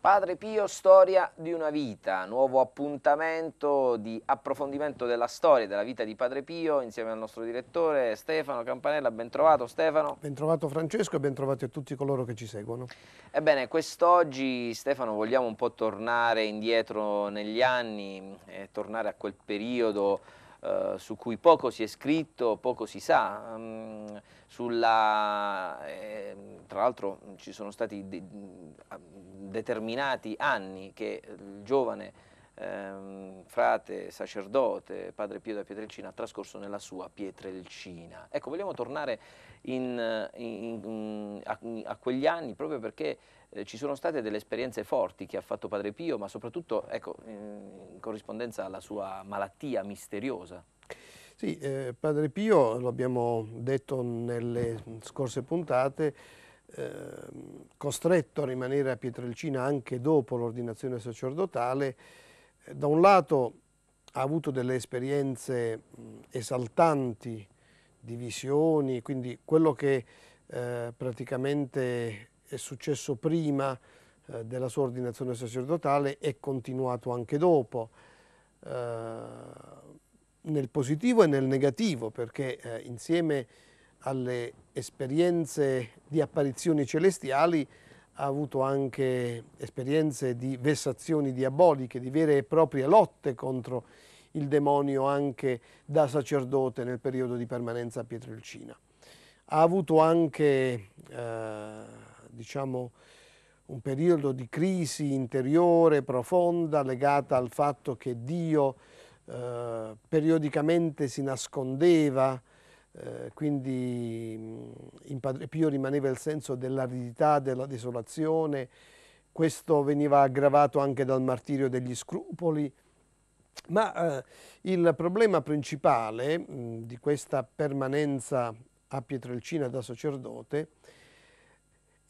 Padre Pio, storia di una vita, nuovo appuntamento di approfondimento della storia della vita di Padre Pio insieme al nostro direttore Stefano Campanella, ben trovato Stefano. Ben trovato Francesco e ben trovati a tutti coloro che ci seguono. Ebbene, quest'oggi Stefano vogliamo un po' tornare indietro negli anni, eh, tornare a quel periodo eh, su cui poco si è scritto, poco si sa, mh, mm, sulla, eh, tra l'altro ci sono stati de mm, determinati anni che il giovane ehm, frate, sacerdote, padre Pio da Pietrelcina ha trascorso nella sua Pietrelcina. Ecco, vogliamo tornare in, eh, in, in, a, a quegli anni proprio perché eh, ci sono state delle esperienze forti che ha fatto Padre Pio, ma soprattutto ecco, in corrispondenza alla sua malattia misteriosa. Sì, eh, Padre Pio, lo abbiamo detto nelle scorse puntate, ehm, costretto a rimanere a Pietrelcina anche dopo l'ordinazione sacerdotale, eh, da un lato ha avuto delle esperienze esaltanti di visioni, quindi quello che eh, praticamente è successo prima eh, della sua ordinazione sacerdotale e continuato anche dopo, eh, nel positivo e nel negativo, perché eh, insieme alle esperienze di apparizioni celestiali ha avuto anche esperienze di vessazioni diaboliche, di vere e proprie lotte contro il demonio anche da sacerdote nel periodo di permanenza a Pietrelcina. Ha avuto anche eh, diciamo, un periodo di crisi interiore profonda legata al fatto che Dio eh, periodicamente si nascondeva, eh, quindi mm, in Padre Pio rimaneva il senso dell'aridità, della desolazione, questo veniva aggravato anche dal martirio degli scrupoli, ma eh, il problema principale mh, mm, di questa permanenza a Pietrelcina da sacerdote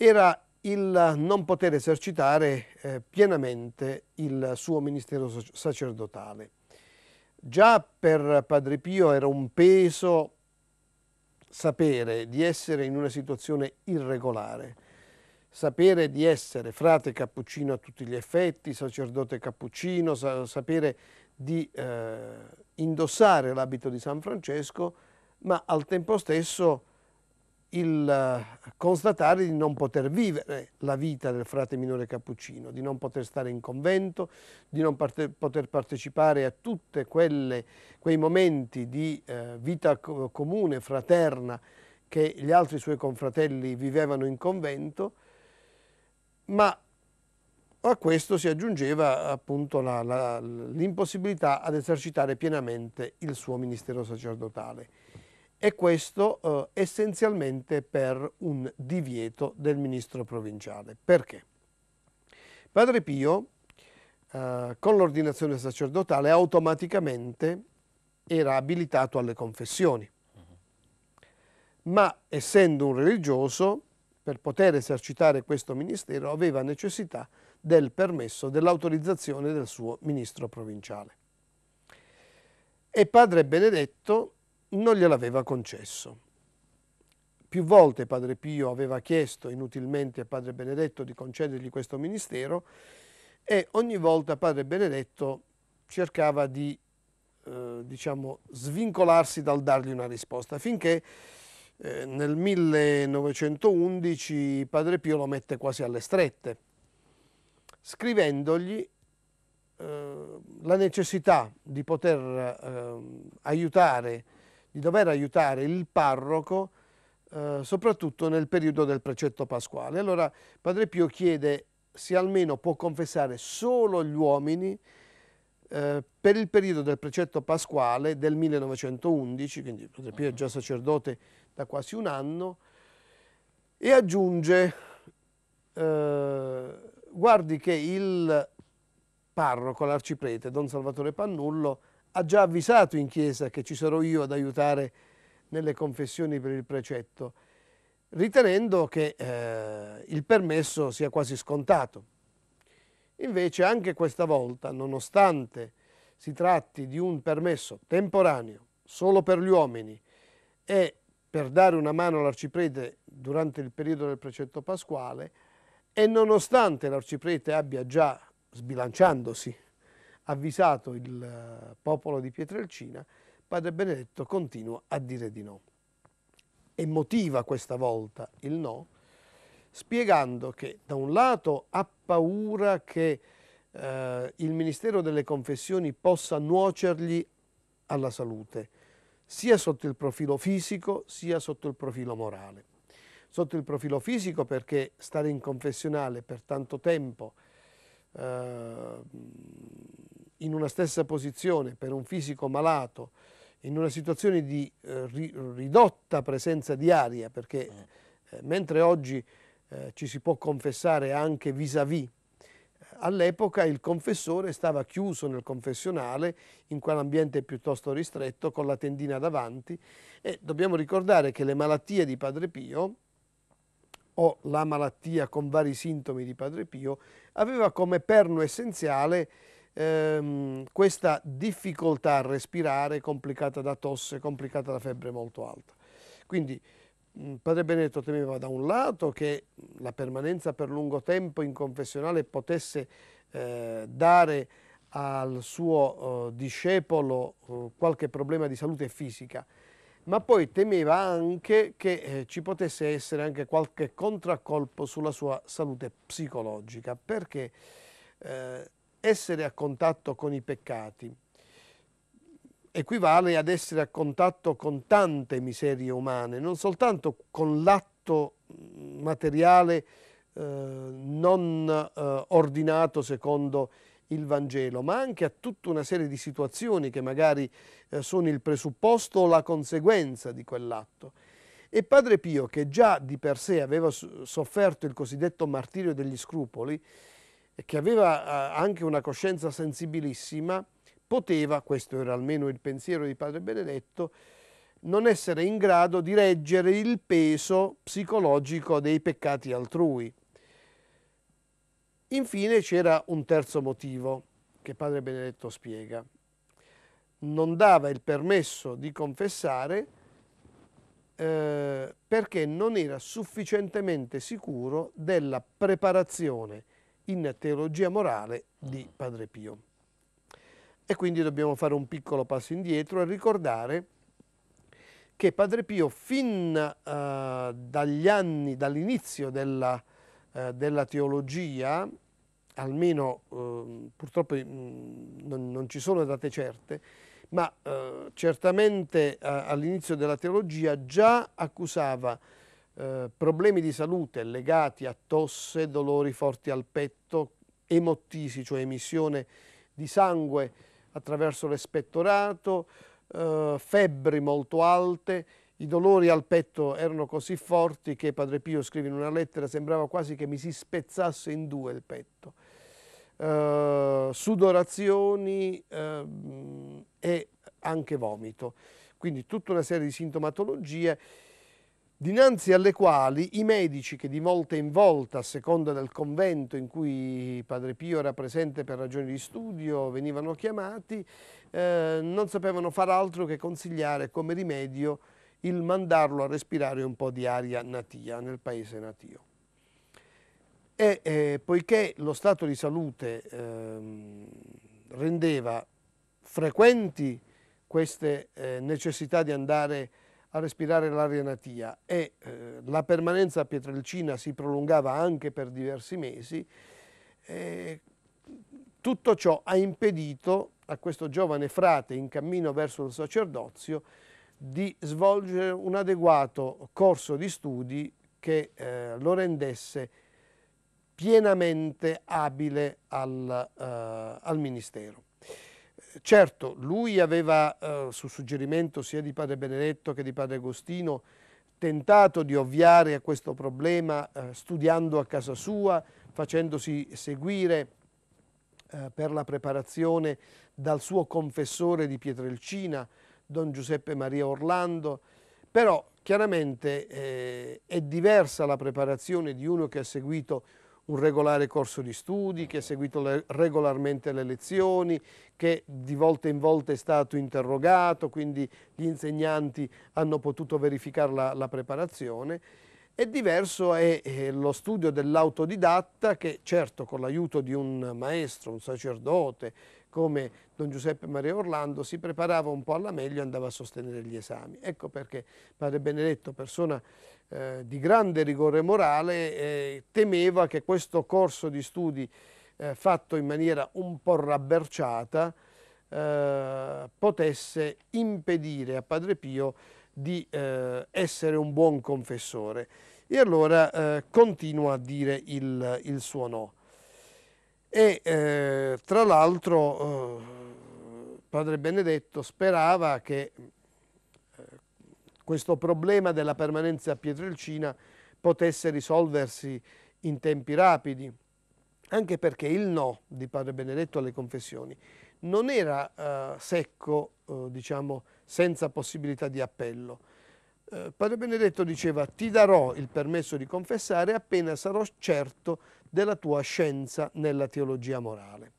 era il non poter esercitare eh, pienamente il suo ministero sacerdotale. Già per Padre Pio era un peso sapere di essere in una situazione irregolare, sapere di essere frate cappuccino a tutti gli effetti, sacerdote cappuccino, sa sapere di eh, indossare l'abito di San Francesco, ma al tempo stesso il eh, constatare di non poter vivere la vita del frate minore cappuccino, di non poter stare in convento, di non parte, poter partecipare a tutti quei momenti di eh, vita co comune, fraterna, che gli altri suoi confratelli vivevano in convento, ma a questo si aggiungeva appunto l'impossibilità ad esercitare pienamente il suo ministero sacerdotale e questo eh, essenzialmente per un divieto del ministro provinciale. Perché? Padre Pio eh, con l'ordinazione sacerdotale automaticamente era abilitato alle confessioni, mm-hmm. ma essendo un religioso per poter esercitare questo ministero aveva necessità del permesso, dell'autorizzazione del suo ministro provinciale. E padre Benedetto non gliel'aveva concesso. Più volte Padre Pio aveva chiesto inutilmente a Padre Benedetto di concedergli questo ministero e ogni volta Padre Benedetto cercava di eh, diciamo, svincolarsi dal dargli una risposta, finché eh, nel 1911 Padre Pio lo mette quasi alle strette, scrivendogli eh, la necessità di poter eh, aiutare di dover aiutare il parroco eh, soprattutto nel periodo del precetto pasquale. Allora Padre Pio chiede se almeno può confessare solo gli uomini eh, per il periodo del precetto pasquale del 1911, quindi Padre Pio è già sacerdote da quasi un anno, e aggiunge, eh, guardi che il parroco, l'arciprete, Don Salvatore Pannullo, ha già avvisato in chiesa che ci sarò io ad aiutare nelle confessioni per il precetto, ritenendo che eh, il permesso sia quasi scontato. Invece anche questa volta, nonostante si tratti di un permesso temporaneo solo per gli uomini e per dare una mano all'arciprete durante il periodo del precetto pasquale, e nonostante l'arciprete abbia già, sbilanciandosi avvisato il eh, popolo di Pietrelcina, padre Benedetto continua a dire di no e motiva questa volta il no spiegando che da un lato ha paura che eh, il Ministero delle Confessioni possa nuocergli alla salute, sia sotto il profilo fisico sia sotto il profilo morale. Sotto il profilo fisico perché stare in confessionale per tanto tempo eh, in una stessa posizione per un fisico malato, in una situazione di eh, ridotta presenza di aria, perché mm. eh, mentre oggi eh, ci si può confessare anche vis-à-vis, -vis, eh, all'epoca il confessore stava chiuso nel confessionale in quell'ambiente piuttosto ristretto con la tendina davanti e dobbiamo ricordare che le malattie di Padre Pio o la malattia con vari sintomi di Padre Pio aveva come perno essenziale ehm, questa difficoltà a respirare complicata da tosse, complicata da febbre molto alta. Quindi mm, Padre Benedetto temeva da un lato che la permanenza per lungo tempo in confessionale potesse eh, dare al suo eh, discepolo eh, qualche problema di salute fisica, ma poi temeva anche che eh, ci potesse essere anche qualche contraccolpo sulla sua salute psicologica, perché eh, essere a contatto con i peccati equivale ad essere a contatto con tante miserie umane, non soltanto con l'atto mm, materiale eh, non eh, ordinato secondo il Vangelo, ma anche a tutta una serie di situazioni che magari eh, sono il presupposto o la conseguenza di quell'atto. E Padre Pio, che già di per sé aveva sofferto il cosiddetto martirio degli scrupoli, e che aveva eh, anche una coscienza sensibilissima, poteva, questo era almeno il pensiero di Padre Benedetto, non essere in grado di reggere il peso psicologico dei peccati altrui. Infine c'era un terzo motivo che Padre Benedetto spiega. Non dava il permesso di confessare eh, perché non era sufficientemente sicuro della preparazione in teologia morale di mm. Padre Pio. E quindi dobbiamo fare un piccolo passo indietro e ricordare che Padre Pio fin eh, dagli anni, dall'inizio della, eh, della, teologia, almeno eh, purtroppo mh, mm, non, non, ci sono date certe, ma eh, certamente eh, all'inizio della teologia già accusava eh, problemi di salute legati a tosse, dolori forti al petto, emottisi, cioè emissione di sangue attraverso l'espettorato, eh, febbri molto alte, i dolori al petto erano così forti che Padre Pio scrive in una lettera sembrava quasi che mi si spezzasse in due il petto. Eh, sudorazioni eh, e anche vomito. Quindi tutta una serie di sintomatologie dinanzi alle quali i medici che di volta in volta, a seconda del convento in cui Padre Pio era presente per ragioni di studio, venivano chiamati, eh, non sapevano far altro che consigliare come rimedio il mandarlo a respirare un po' di aria natia nel paese natio. E eh, poiché lo stato di salute eh, rendeva frequenti queste eh, necessità di andare a a respirare l'aria natia e eh, la permanenza a Pietrelcina si prolungava anche per diversi mesi, eh, tutto ciò ha impedito a questo giovane frate in cammino verso il sacerdozio di svolgere un adeguato corso di studi che eh, lo rendesse pienamente abile al, eh, al ministero. Certo, lui aveva, eh, su suggerimento sia di padre Benedetto che di padre Agostino, tentato di ovviare a questo problema eh, studiando a casa sua, facendosi seguire eh, per la preparazione dal suo confessore di Pietrelcina, don Giuseppe Maria Orlando, però chiaramente eh, è diversa la preparazione di uno che ha seguito un regolare corso di studi, che ha seguito le, regolarmente le lezioni, che di volta in volta è stato interrogato, quindi gli insegnanti hanno potuto verificare la, la preparazione. E diverso è eh, lo studio dell'autodidatta che certo con l'aiuto di un maestro, un sacerdote, come Don Giuseppe Maria Orlando si preparava un po' alla meglio e andava a sostenere gli esami. Ecco perché Padre Benedetto, persona eh, di grande rigore morale, eh, temeva che questo corso di studi eh, fatto in maniera un po' rabberciata eh, potesse impedire a Padre Pio di eh, essere un buon confessore. E allora eh, continua a dire il, il suo no e eh, tra l'altro eh, padre Benedetto sperava che eh, questo problema della permanenza a Pietrelcina potesse risolversi in tempi rapidi, anche perché il no di padre Benedetto alle confessioni non era eh, secco, eh, diciamo, senza possibilità di appello, eh, Padre Benedetto diceva ti darò il permesso di confessare appena sarò certo della tua scienza nella teologia morale.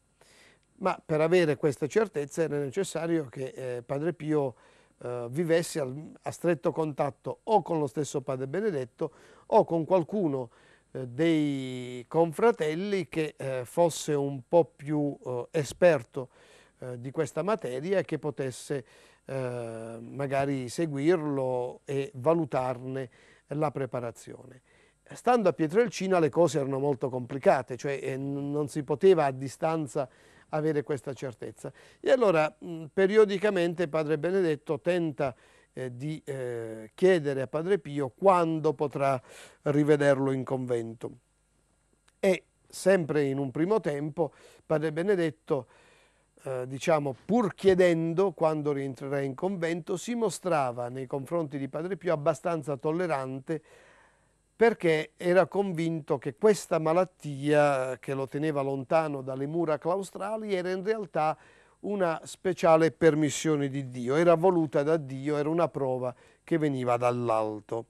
Ma per avere questa certezza era necessario che eh, Padre Pio eh, vivesse al, a stretto contatto o con lo stesso Padre Benedetto o con qualcuno eh, dei confratelli che eh, fosse un po' più esperto di questa materia e che potesse eh, magari seguirlo e valutarne la preparazione. Stando a Pietrelcina le cose erano molto complicate, cioè eh, non si poteva a distanza avere questa certezza. E allora periodicamente Padre Benedetto tenta eh, di chiedere a Padre Pio quando potrà rivederlo in convento. E sempre in un primo tempo Padre Benedetto eh, diciamo, pur chiedendo quando rientrerà in convento, si mostrava nei confronti di Padre Pio abbastanza tollerante perché era convinto che questa malattia che lo teneva lontano dalle mura claustrali era in realtà una speciale permissione di Dio, era voluta da Dio, era una prova che veniva dall'alto.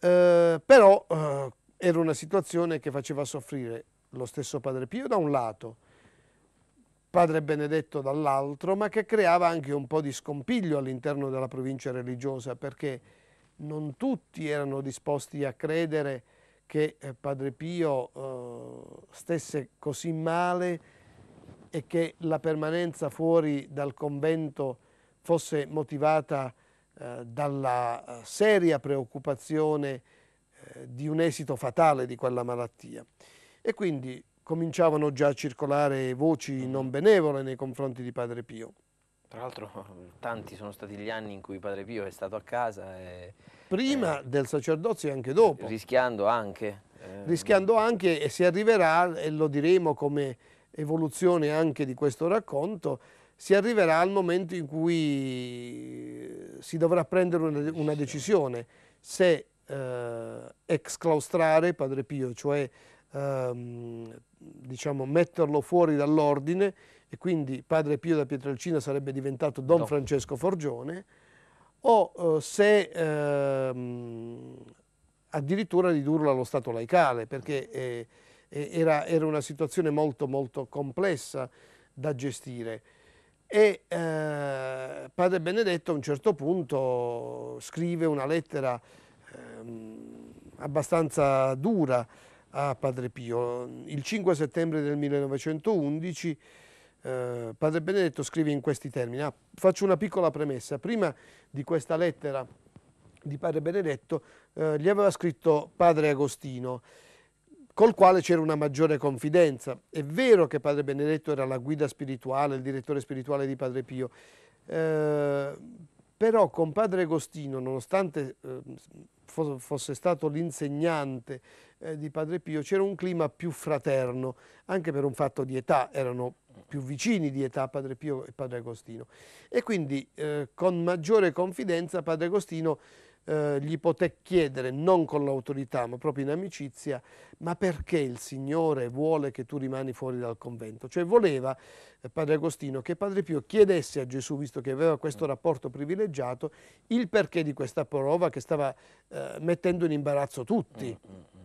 Eh, però eh, era una situazione che faceva soffrire lo stesso Padre Pio da un lato, padre Benedetto dall'altro, ma che creava anche un po' di scompiglio all'interno della provincia religiosa, perché non tutti erano disposti a credere che eh, padre Pio eh, stesse così male e che la permanenza fuori dal convento fosse motivata eh, dalla seria preoccupazione di un esito fatale di quella malattia. E quindi cominciavano già a circolare voci mm. non benevole nei confronti di Padre Pio. Tra l'altro tanti sono stati gli anni in cui Padre Pio è stato a casa. E, Prima eh, del sacerdozio e anche dopo. Rischiando anche. Eh, rischiando mm. anche e si arriverà, e lo diremo come evoluzione anche di questo racconto, si arriverà al momento in cui eh, si dovrà prendere una, una decisione se eh, exclaustrare Padre Pio, cioè ehm, diciamo, metterlo fuori dall'ordine e quindi padre Pio da Pietrelcina sarebbe diventato Don no. Francesco Forgione, o eh, se ehm, addirittura ridurlo allo Stato laicale, perché eh, era, era, una situazione molto molto complessa da gestire. E eh, padre Benedetto a un certo punto scrive una lettera ehm, abbastanza dura a Padre Pio. Il 5 settembre del 1911 eh, Padre Benedetto scrive in questi termini. Ah, faccio una piccola premessa. Prima di questa lettera di Padre Benedetto eh, gli aveva scritto Padre Agostino col quale c'era una maggiore confidenza. È vero che Padre Benedetto era la guida spirituale, il direttore spirituale di Padre Pio, eh, però con Padre Agostino, nonostante eh, fosse stato l'insegnante eh, di Padre Pio c'era un clima più fraterno, anche per un fatto di età, erano più vicini di età Padre Pio e Padre Agostino. E quindi eh, con maggiore confidenza Padre Agostino eh, gli poté chiedere, non con l'autorità ma proprio in amicizia, ma perché il Signore vuole che tu rimani fuori dal convento? Cioè voleva eh, Padre Agostino che Padre Pio chiedesse a Gesù, visto che aveva questo mm. rapporto privilegiato, il perché di questa prova che stava eh, mettendo in imbarazzo tutti. Mm, mm,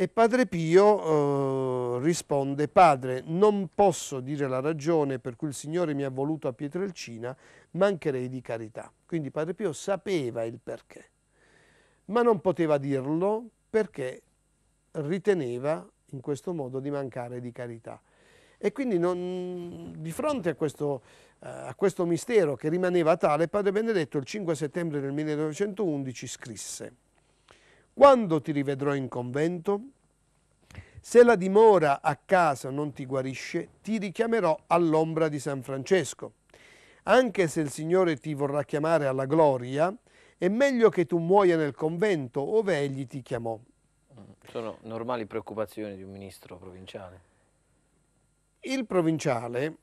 e Padre Pio eh, risponde, padre, non posso dire la ragione per cui il Signore mi ha voluto a Pietrelcina, mancherei di carità. Quindi Padre Pio sapeva il perché, ma non poteva dirlo perché riteneva in questo modo di mancare di carità. E quindi non, di fronte a questo, eh, a questo mistero che rimaneva tale, Padre Benedetto il 5 settembre del 1911 scrisse quando ti rivedrò in convento? Se la dimora a casa non ti guarisce, ti richiamerò all'ombra di San Francesco. Anche se il Signore ti vorrà chiamare alla gloria, è meglio che tu muoia nel convento ove egli ti chiamò. Sono normali preoccupazioni di un ministro provinciale. Il provinciale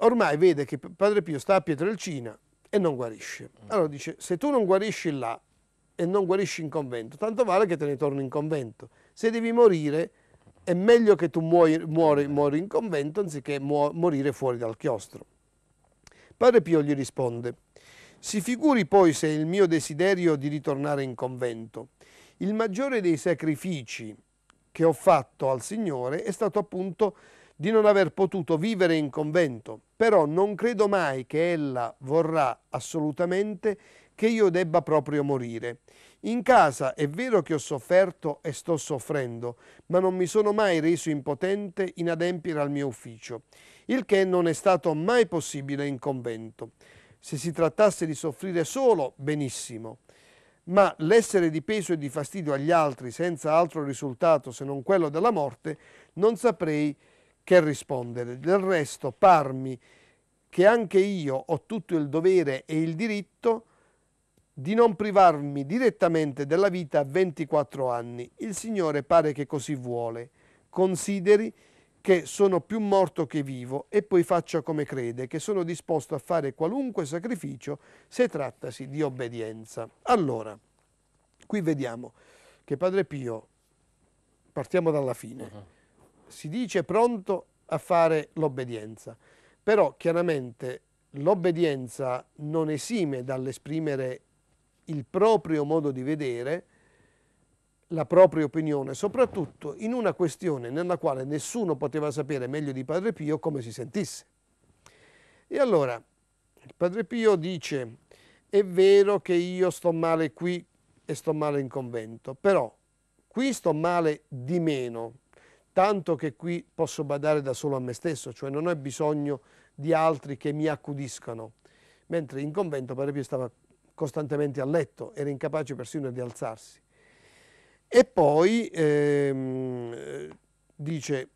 ormai vede che Padre Pio sta a Pietrelcina e non guarisce. Mm. Allora dice, se tu non guarisci là, e non guarisci in convento, tanto vale che te ne torni in convento. Se devi morire, è meglio che tu muori, muori, eh. muori in convento anziché morire fuori dal chiostro. Padre Pio gli risponde, si figuri poi se il mio desiderio di ritornare in convento. Il maggiore dei sacrifici che ho fatto al Signore è stato appunto di non aver potuto vivere in convento, però non credo mai che ella vorrà assolutamente che io debba proprio morire. In casa è vero che ho sofferto e sto soffrendo, ma non mi sono mai reso impotente in adempiere al mio ufficio, il che non è stato mai possibile in convento. Se si trattasse di soffrire solo, benissimo. Ma l'essere di peso e di fastidio agli altri senza altro risultato se non quello della morte, non saprei che rispondere. Del resto, parmi che anche io ho tutto il dovere e il diritto di non privarmi direttamente della vita a 24 anni. Il Signore pare che così vuole. Consideri che sono più morto che vivo e poi faccia come crede, che sono disposto a fare qualunque sacrificio se trattasi di obbedienza. Allora, qui vediamo che Padre Pio, partiamo dalla fine, uh-huh. si dice pronto a fare l'obbedienza, però chiaramente l'obbedienza non esime dall'esprimere il proprio modo di vedere, la propria opinione, soprattutto in una questione nella quale nessuno poteva sapere meglio di Padre Pio come si sentisse. E allora Padre Pio dice, è vero che io sto male qui e sto male in convento, però qui sto male di meno, tanto che qui posso badare da solo a me stesso, cioè non ho bisogno di altri che mi accudiscano, mentre in convento Padre Pio stava costantemente a letto, era incapace persino di alzarsi. E poi ehm, dice,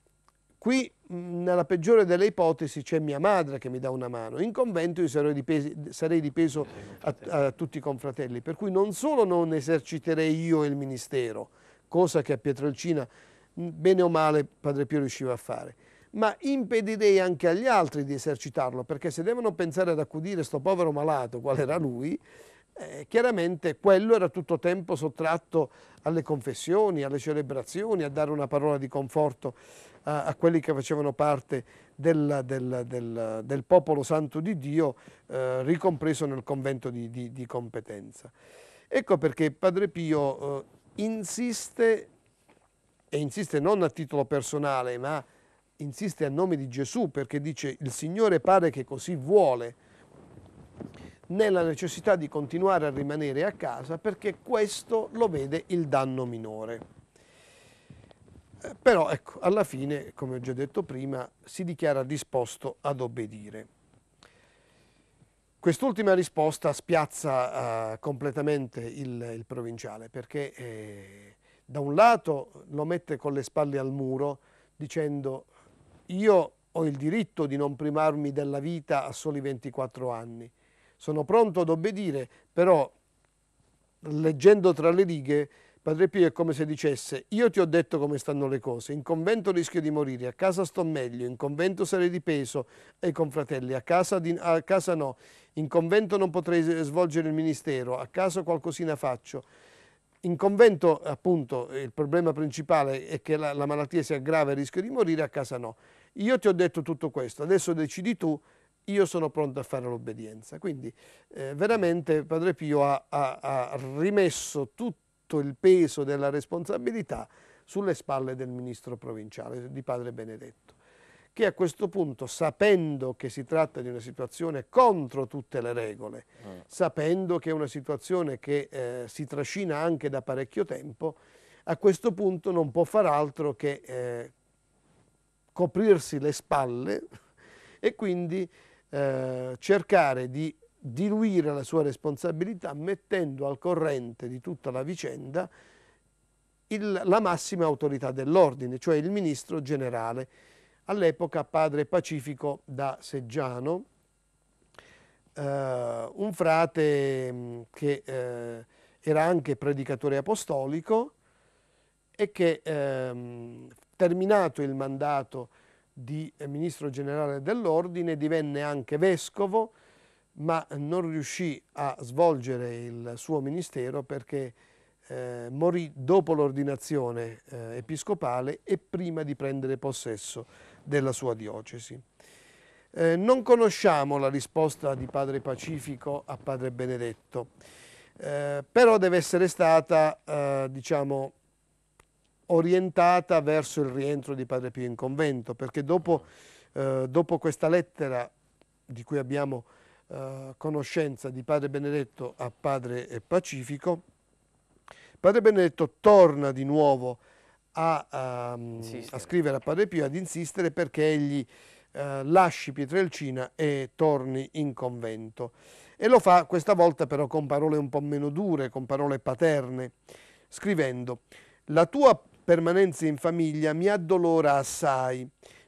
qui nella peggiore delle ipotesi c'è mia madre che mi dà una mano, in convento io sarei di, pesi, sarei di peso a, a, tutti i confratelli, per cui non solo non eserciterei io il ministero, cosa che a Pietrelcina bene o male Padre Pio riusciva a fare, ma impedirei anche agli altri di esercitarlo, perché se devono pensare ad accudire questo povero malato, qual era lui, eh, chiaramente quello era tutto tempo sottratto alle confessioni, alle celebrazioni, a dare una parola di conforto a, a quelli che facevano parte del, del, del, del popolo santo di Dio, eh, ricompreso nel convento di, di, di, competenza. Ecco perché Padre Pio eh, insiste, e insiste non a titolo personale, ma insiste a nome di Gesù perché dice il Signore pare che così vuole, nella necessità di continuare a rimanere a casa perché questo lo vede il danno minore. Eh, però ecco, alla fine, come ho già detto prima, si dichiara disposto ad obbedire. Quest'ultima risposta spiazza eh, completamente il, il, provinciale perché eh, da un lato lo mette con le spalle al muro dicendo io ho il diritto di non primarmi della vita a soli 24 anni. Sono pronto ad obbedire, però leggendo tra le righe Padre Pio è come se dicesse io ti ho detto come stanno le cose, in convento rischio di morire, a casa sto meglio, in convento sarei di peso ai confratelli, a casa, di, a casa no, in convento non potrei svolgere il ministero, a casa qualcosina faccio. In convento appunto il problema principale è che la, la malattia si aggrava e rischio di morire, a casa no io ti ho detto tutto questo, adesso decidi tu, io sono pronto a fare l'obbedienza. Quindi eh, veramente Padre Pio ha, ha, ha rimesso tutto il peso della responsabilità sulle spalle del ministro provinciale, di Padre Benedetto che a questo punto, sapendo che si tratta di una situazione contro tutte le regole, mm. sapendo che è una situazione che eh, si trascina anche da parecchio tempo, a questo punto non può far altro che eh, coprirsi le spalle e quindi eh, cercare di diluire la sua responsabilità mettendo al corrente di tutta la vicenda il, la massima autorità dell'ordine, cioè il ministro generale, all'epoca padre Pacifico da Seggiano, eh, un frate mm, che eh, era anche predicatore apostolico e che eh, terminato il mandato di eh, ministro generale dell'ordine, divenne anche vescovo, ma non riuscì a svolgere il suo ministero perché eh, morì dopo l'ordinazione eh, episcopale e prima di prendere possesso della sua diocesi. Eh, non conosciamo la risposta di Padre Pacifico a Padre Benedetto, eh, però deve essere stata eh, diciamo, orientata verso il rientro di Padre Pio in convento, perché dopo, eh, dopo questa lettera di cui abbiamo eh, conoscenza di Padre Benedetto a Padre Pacifico, Padre Benedetto torna di nuovo a, ehm, a, a scrivere a Padre Pio, ad insistere perché egli eh, lasci Pietrelcina e torni in convento. E lo fa questa volta però con parole un po' meno dure, con parole paterne, scrivendo la tua permanenza in famiglia mi addolora assai.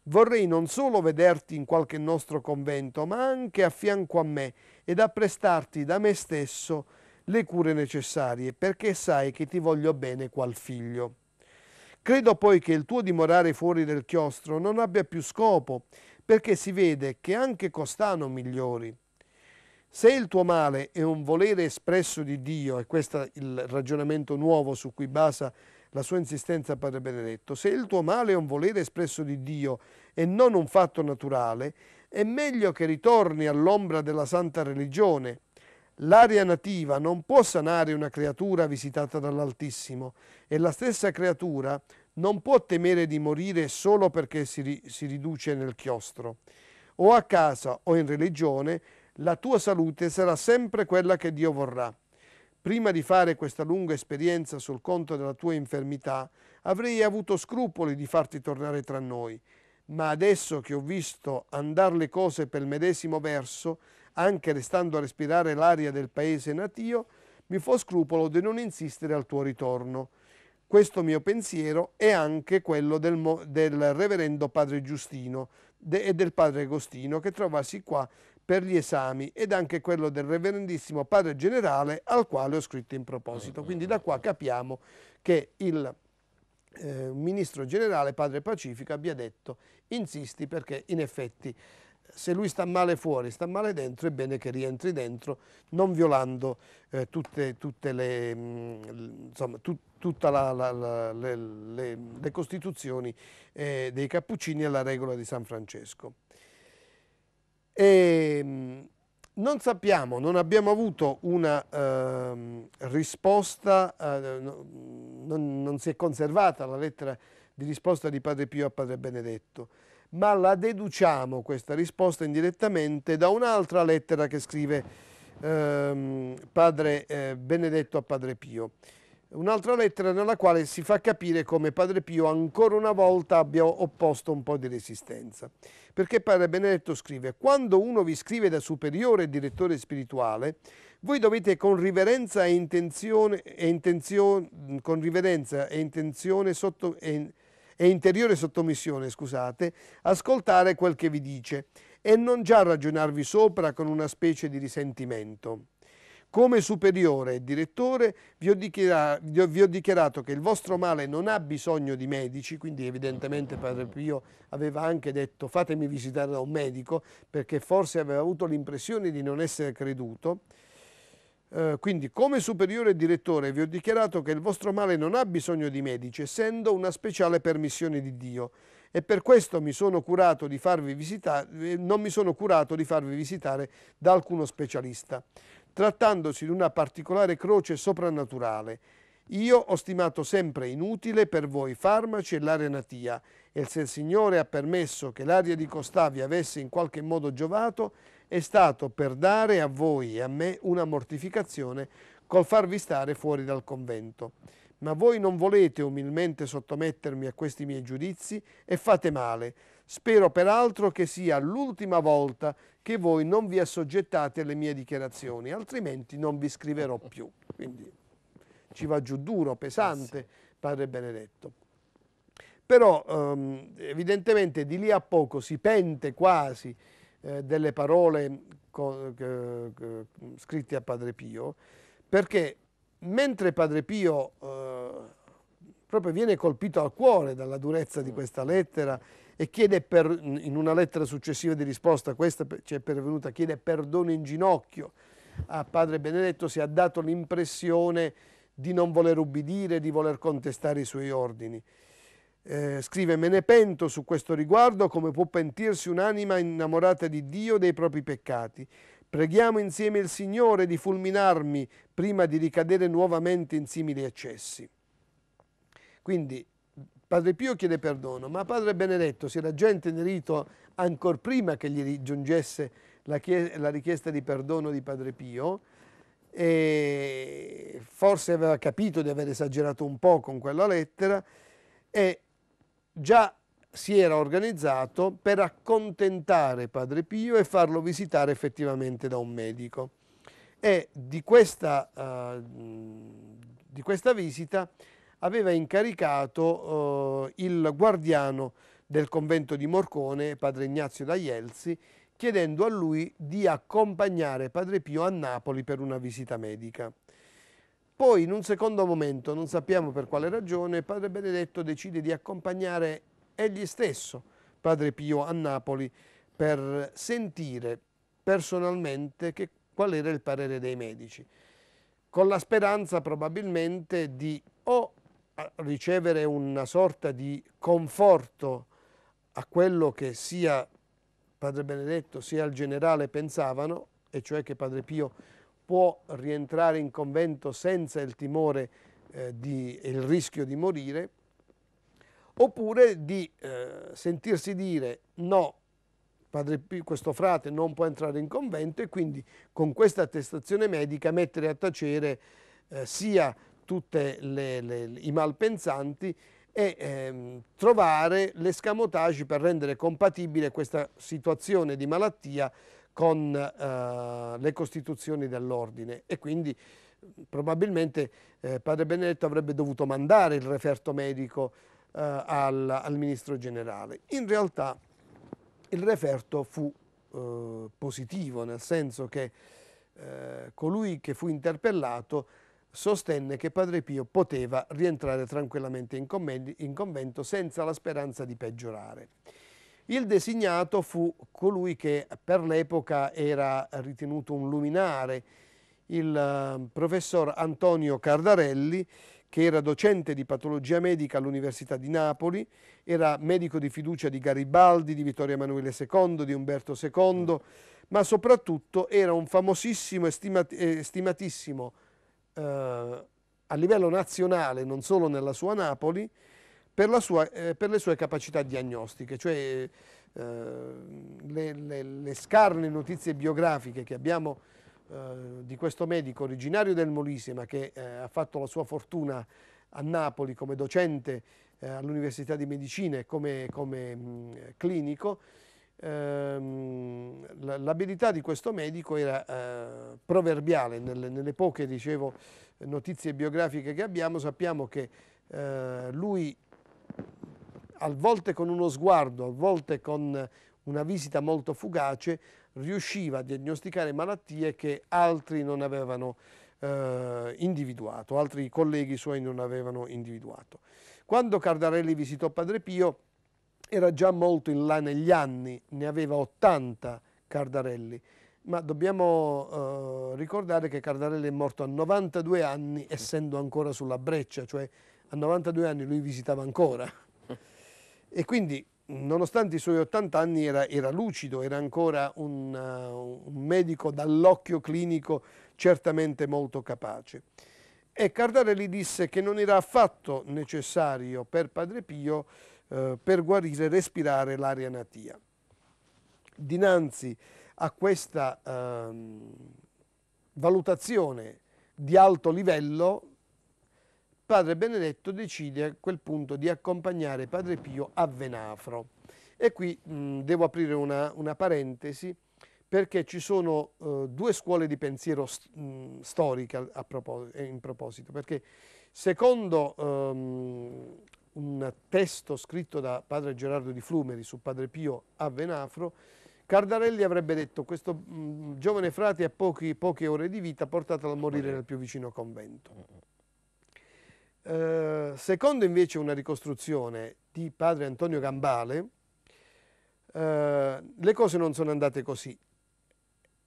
Vorrei non solo vederti in qualche nostro convento, ma anche a fianco a me ed apprestarti da me stesso le cure necessarie, perché sai che ti voglio bene qual figlio. Credo poi che il tuo dimorare fuori del chiostro non abbia più scopo, perché si vede che anche Costano migliori. Se il tuo male è un volere espresso di Dio, e questo è il ragionamento nuovo su cui basa la sua insistenza Padre Benedetto, se il tuo male è un volere espresso di Dio e non un fatto naturale, è meglio che ritorni all'ombra della santa religione. L'aria nativa non può sanare una creatura visitata dall'Altissimo e la stessa creatura non può temere di morire solo perché si, ri si riduce nel chiostro. O a casa o in religione, la tua salute sarà sempre quella che Dio vorrà Prima di fare questa lunga esperienza sul conto della tua infermità, avrei avuto scrupoli di farti tornare tra noi, ma adesso che ho visto andare le cose per il medesimo verso, anche restando a respirare l'aria del paese natio, mi fo scrupolo di non insistere al tuo ritorno. Questo mio pensiero è anche quello del, del reverendo padre Giustino de, e del padre Agostino che trovarsi qua per gli esami ed anche quello del reverendissimo padre generale al quale ho scritto in proposito. Quindi da qua capiamo che il eh, ministro generale, padre Pacifico, abbia detto insisti perché in effetti se lui sta male fuori, sta male dentro, è bene che rientri dentro, non violando eh, tutte, tutte le, mh, mm, insomma, tu, tutta la, la, la, le, le, le, costituzioni eh, dei cappuccini e la regola di San Francesco. E, ehm, non sappiamo, non abbiamo avuto una eh, risposta, eh, non, non, si è conservata la lettera di risposta di Padre Pio a Padre Benedetto, ma la deduciamo questa risposta indirettamente da un'altra lettera che scrive ehm, eh, Padre Benedetto a Padre Pio un'altra lettera nella quale si fa capire come Padre Pio ancora una volta abbia opposto un po' di resistenza. Perché Padre Benedetto scrive, quando uno vi scrive da superiore e direttore spirituale, voi dovete con riverenza e intenzione, e intenzione, con riverenza e intenzione sotto, e, e interiore sottomissione, scusate, ascoltare quel che vi dice e non già ragionarvi sopra con una specie di risentimento. Come superiore e direttore vi ho, vi ho, dichiarato che il vostro male non ha bisogno di medici, quindi evidentemente Padre Pio aveva anche detto fatemi visitare da un medico perché forse aveva avuto l'impressione di non essere creduto. Eh, quindi come superiore e direttore vi ho dichiarato che il vostro male non ha bisogno di medici, essendo una speciale permissione di Dio e per questo mi eh, non mi sono curato di farvi visitare da alcuno specialista trattandosi di una particolare croce soprannaturale. Io ho stimato sempre inutile per voi farmaci e l'aria natia, e se il Signore ha permesso che l'aria di Costà vi avesse in qualche modo giovato, è stato per dare a voi e a me una mortificazione col farvi stare fuori dal convento. Ma voi non volete umilmente sottomettermi a questi miei giudizi e fate male, Spero peraltro che sia l'ultima volta che voi non vi assoggettate alle mie dichiarazioni, altrimenti non vi scriverò più. Quindi ci va giù duro, pesante, eh padre Benedetto. Però ehm, evidentemente di lì a poco si pente quasi eh, delle parole eh, scritte a Padre Pio, perché mentre Padre Pio eh, proprio viene colpito al cuore dalla durezza di mm. questa lettera, e chiede per, in una lettera successiva di risposta, questa ci è pervenuta, chiede perdono in ginocchio a padre Benedetto, si ha dato l'impressione di non voler ubbidire, di voler contestare i suoi ordini. Eh, scrive me ne pento su questo riguardo come può pentirsi un'anima innamorata di Dio dei propri peccati. Preghiamo insieme il Signore di fulminarmi prima di ricadere nuovamente in simili eccessi. Quindi Padre Pio chiede perdono, ma Padre Benedetto si era già intenerito ancor prima che gli giungesse la, la richiesta di perdono di Padre Pio e forse aveva capito di aver esagerato un po' con quella lettera e già si era organizzato per accontentare Padre Pio e farlo visitare effettivamente da un medico. E di questa, uh, di questa visita aveva incaricato eh, il guardiano del convento di Morcone, padre Ignazio da Ielzi, chiedendo a lui di accompagnare padre Pio a Napoli per una visita medica. Poi in un secondo momento, non sappiamo per quale ragione, padre Benedetto decide di accompagnare egli stesso padre Pio a Napoli per sentire personalmente che, qual era il parere dei medici, con la speranza probabilmente di o ricevere una sorta di conforto a quello che sia Padre Benedetto sia il generale pensavano, e cioè che Padre Pio può rientrare in convento senza il timore eh, di, e il rischio di morire, oppure di eh, sentirsi dire no, Pio, questo frate non può entrare in convento e quindi con questa attestazione medica mettere a tacere eh, sia tutti i malpensanti e ehm, trovare l'escamotage per rendere compatibile questa situazione di malattia con eh, le costituzioni dell'ordine e quindi mm, probabilmente eh, padre Benedetto avrebbe dovuto mandare il referto medico eh, al, al, ministro generale. In realtà il referto fu eh, positivo, nel senso che eh, colui che fu interpellato sostenne che Padre Pio poteva rientrare tranquillamente in convento senza la speranza di peggiorare. Il designato fu colui che per l'epoca era ritenuto un luminare, il ehm, professor Antonio Cardarelli, che era docente di patologia medica all'Università di Napoli, era medico di fiducia di Garibaldi, di Vittorio Emanuele II, di Umberto II, mm. ma soprattutto era un famosissimo e eh, stimatissimo eh, a livello nazionale, non solo nella sua Napoli, per, sua, eh, per le sue capacità diagnostiche, cioè eh, le, le, le, scarne notizie biografiche che abbiamo eh, di questo medico originario del Molise, ma che eh, ha fatto la sua fortuna a Napoli come docente all'Università di Medicina e come, come mh, clinico, Ehm, l'abilità di questo medico era eh, proverbiale, nelle, nelle poche dicevo, notizie biografiche che abbiamo sappiamo che eh, lui a volte con uno sguardo, a volte con una visita molto fugace riusciva a diagnosticare malattie che altri non avevano eh, individuato, altri colleghi suoi non avevano individuato. Quando Cardarelli visitò Padre Pio era già molto in là negli anni, ne aveva 80 Cardarelli, ma dobbiamo eh, ricordare che Cardarelli è morto a 92 anni essendo ancora sulla breccia, cioè a 92 anni lui visitava ancora. E quindi nonostante i suoi 80 anni era, era lucido, era ancora un, uh, un medico dall'occhio clinico certamente molto capace. E Cardarelli disse che non era affatto necessario per Padre Pio eh, per guarire e respirare l'aria natia. Dinanzi a questa ehm, valutazione di alto livello, Padre Benedetto decide a quel punto di accompagnare Padre Pio a Venafro. E qui mh, devo aprire una, una, parentesi perché ci sono eh, due scuole di pensiero st mh, storiche a, a propos in proposito, perché secondo ehm, un testo scritto da padre Gerardo di Flumeri su padre Pio a Venafro, Cardarelli avrebbe detto questo mm, giovane frate ha pochi, poche ore di vita portatelo a morire nel più vicino convento. Eh, secondo invece una ricostruzione di padre Antonio Gambale, eh, le cose non sono andate così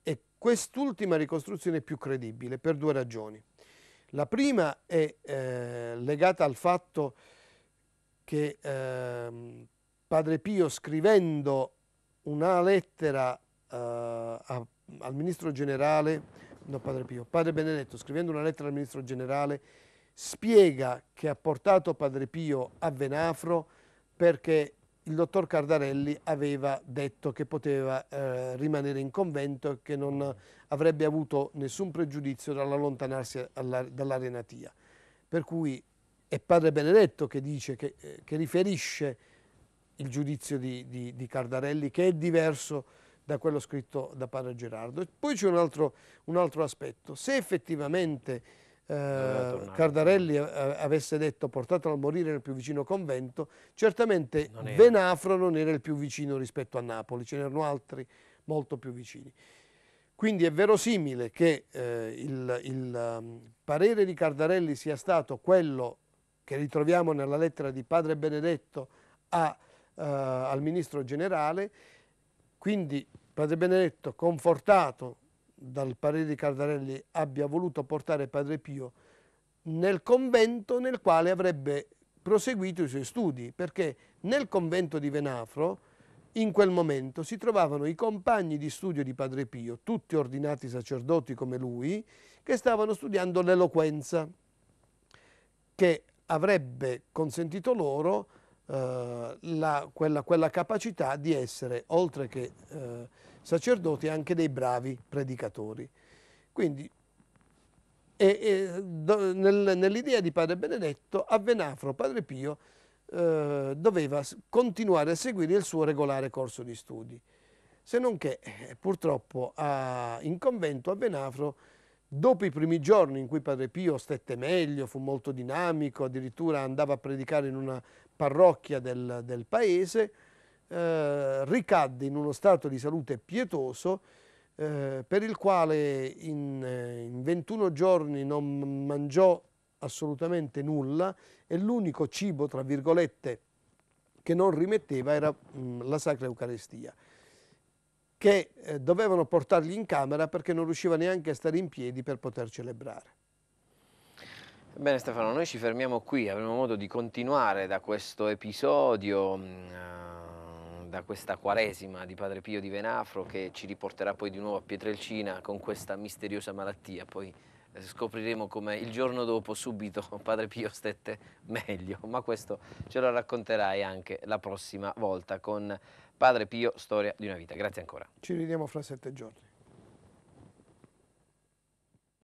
e quest'ultima ricostruzione è più credibile per due ragioni. La prima è eh, legata al fatto che che eh, Padre Pio scrivendo una lettera eh, a, al ministro generale, no Padre Pio, Padre Benedetto scrivendo una lettera al ministro generale spiega che ha portato Padre Pio a Venafro perché il dottor Cardarelli aveva detto che poteva eh, rimanere in convento e che non avrebbe avuto nessun pregiudizio dall'allontanarsi dall'Arenatia. Per cui è padre Benedetto che dice, che, eh, che riferisce il giudizio di, di, di, Cardarelli che è diverso da quello scritto da padre Gerardo. poi c'è un, un altro, aspetto, se effettivamente eh, Cardarelli avesse detto portatelo a morire nel più vicino convento, certamente Venafro non era il più vicino rispetto a Napoli, ce n'erano altri molto più vicini. Quindi è verosimile che eh, il, il um, parere di Cardarelli sia stato quello che ritroviamo nella lettera di Padre Benedetto a, eh, al Ministro Generale, quindi Padre Benedetto, confortato dal parere di Cardarelli, abbia voluto portare Padre Pio nel convento nel quale avrebbe proseguito i suoi studi, perché nel convento di Venafro in quel momento si trovavano i compagni di studio di Padre Pio, tutti ordinati sacerdoti come lui, che stavano studiando l'eloquenza, che avrebbe consentito loro eh, la, quella, quella, capacità di essere, oltre che eh, sacerdoti, anche dei bravi predicatori. Quindi nel, nell'idea di Padre Benedetto, Avvenafro, Padre Pio, eh, doveva continuare a seguire il suo regolare corso di studi. Se non che, eh, purtroppo, a, in convento Avvenafro Dopo i primi giorni in cui Padre Pio stette meglio, fu molto dinamico, addirittura andava a predicare in una parrocchia del, del paese, eh, ricadde in uno stato di salute pietoso eh, per il quale in, eh, in 21 giorni non mangiò assolutamente nulla e l'unico cibo, tra virgolette, che non rimetteva era mh, mm, la Sacra Eucaristia che eh, dovevano portarli in camera perché non riusciva neanche a stare in piedi per poter celebrare. Bene Stefano, noi ci fermiamo qui, avremo modo di continuare da questo episodio, mm, eh, da questa quaresima di Padre Pio di Venafro che ci riporterà poi di nuovo a Pietrelcina con questa misteriosa malattia, poi eh, scopriremo come il giorno dopo subito Padre Pio stette meglio, ma questo ce lo racconterai anche la prossima volta con Padre Pio, storia di una vita. Grazie ancora. Ci rivediamo fra sette giorni.